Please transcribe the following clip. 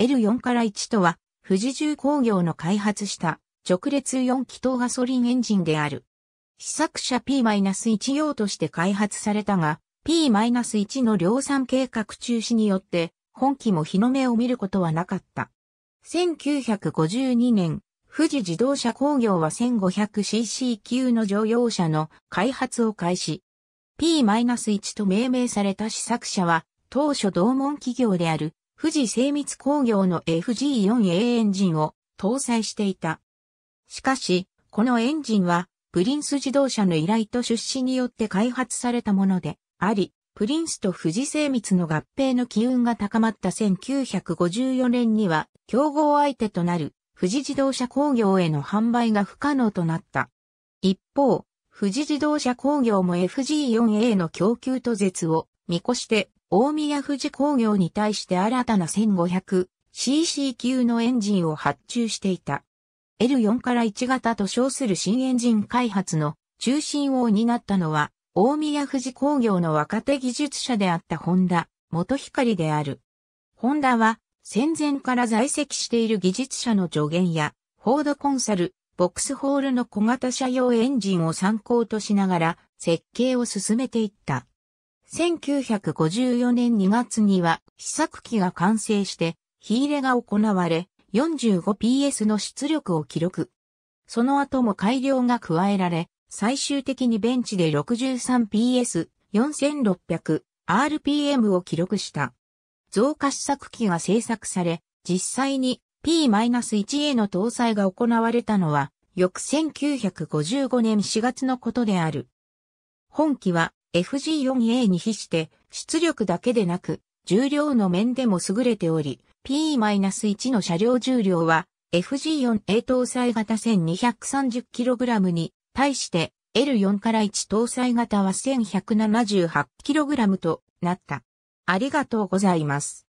L4 から1とは、富士重工業の開発した直列4気筒ガソリンエンジンである。試作車 P-1 用として開発されたが、P-1 の量産計画中止によって、本機も日の目を見ることはなかった。1952年、富士自動車工業は 1500cc 級の乗用車の開発を開始。P-1 と命名された試作車は、当初同門企業である富士精密工業の FG4A エンジンを搭載していた。しかし、このエンジンは、プリンス自動車の依頼と出資によって開発されたものであり、プリンスと富士精密の合併の機運が高まった1954年には、競合相手となる富士自動車工業への販売が不可能となった。一方、富士自動車工業も FG4A の供給途絶を見越して大宮富士工業に対して新たな 1500cc 級のエンジンを発注していた。L4 から1型と称する新エンジン開発の中心を担ったのは、大宮富士工業の若手技術者であったホンダ、元光である。ホンダは、戦前から在籍している技術者の助言や、フォードコンサル、ボックスホールの小型車用エンジンを参考としながら、設計を進めていった。1954年2月には試作機が完成して火入れが行われ 45PS の出力を記録。その後も改良が加えられ、最終的にベンチで 63PS4600RPM を記録した。増加試作機が製作され、実際に P-1 への搭載が行われたのは、翌1955年4月のことである。本機は FG4A に比して出力だけでなく重量の面でも優れており、P-1 の車両重量は FG4A 搭載型 1230kg に対して L4 から1搭載型は 1178kg となった。ありがとうございます。